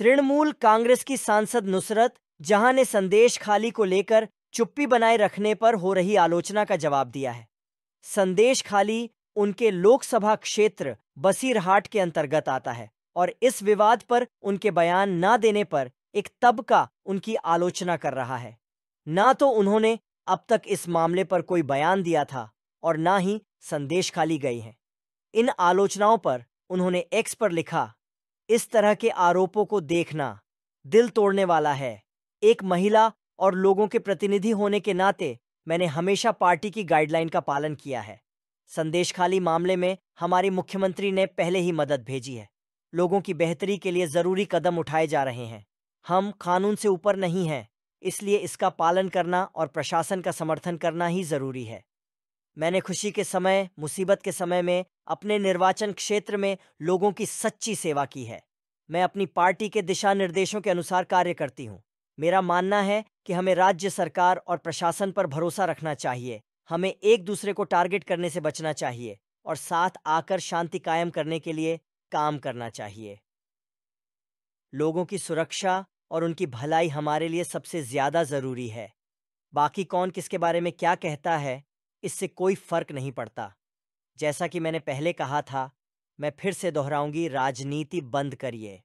तृणमूल कांग्रेस की सांसद नुसरत जहां ने संदेश खाली को लेकर चुप्पी बनाए रखने पर हो रही आलोचना का जवाब दिया है संदेश खाली उनके लोकसभा क्षेत्र बसीरहाट के अंतर्गत आता है और इस विवाद पर उनके बयान न देने पर एक तबका उनकी आलोचना कर रहा है ना तो उन्होंने अब तक इस मामले पर कोई बयान दिया था और ना ही संदेश खाली गई हैं इन आलोचनाओं पर उन्होंने एक्स पर लिखा इस तरह के आरोपों को देखना दिल तोड़ने वाला है एक महिला और लोगों के प्रतिनिधि होने के नाते मैंने हमेशा पार्टी की गाइडलाइन का पालन किया है संदेश खाली मामले में हमारी मुख्यमंत्री ने पहले ही मदद भेजी है लोगों की बेहतरी के लिए ज़रूरी कदम उठाए जा रहे हैं हम कानून से ऊपर नहीं हैं इसलिए इसका पालन करना और प्रशासन का समर्थन करना ही ज़रूरी है मैंने खुशी के समय मुसीबत के समय में अपने निर्वाचन क्षेत्र में लोगों की सच्ची सेवा की है मैं अपनी पार्टी के दिशा निर्देशों के अनुसार कार्य करती हूँ मेरा मानना है कि हमें राज्य सरकार और प्रशासन पर भरोसा रखना चाहिए हमें एक दूसरे को टारगेट करने से बचना चाहिए और साथ आकर शांति कायम करने के लिए काम करना चाहिए लोगों की सुरक्षा और उनकी भलाई हमारे लिए सबसे ज्यादा जरूरी है बाकी कौन किसके बारे में क्या कहता है इससे कोई फर्क नहीं पड़ता जैसा कि मैंने पहले कहा था मैं फिर से दोहराऊंगी राजनीति बंद करिए